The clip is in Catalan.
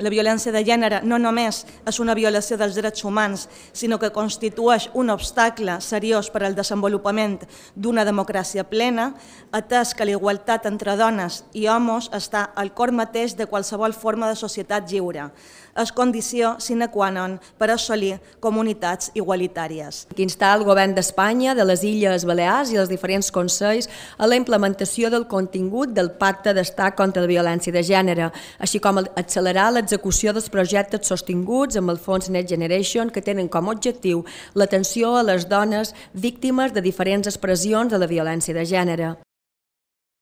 La violència de gènere no només és una violació dels drets humans, sinó que constitueix un obstacle seriós per al desenvolupament d'una democràcia plena, atès que la igualtat entre dones i homes està al cor mateix de qualsevol forma de societat lliure. És condició sine qua non per assolir comunitats igualitàries. Aquí està el govern d'Espanya, de les Illes Balears i els diferents consells a la implementació del contingut del Pacte d'Estat contra la Violència de Gènere, així com accelerar les execució dels projectes sostinguts amb el Fons Next Generation que tenen com a objectiu l'atenció a les dones víctimes de diferents expressions de la violència de gènere.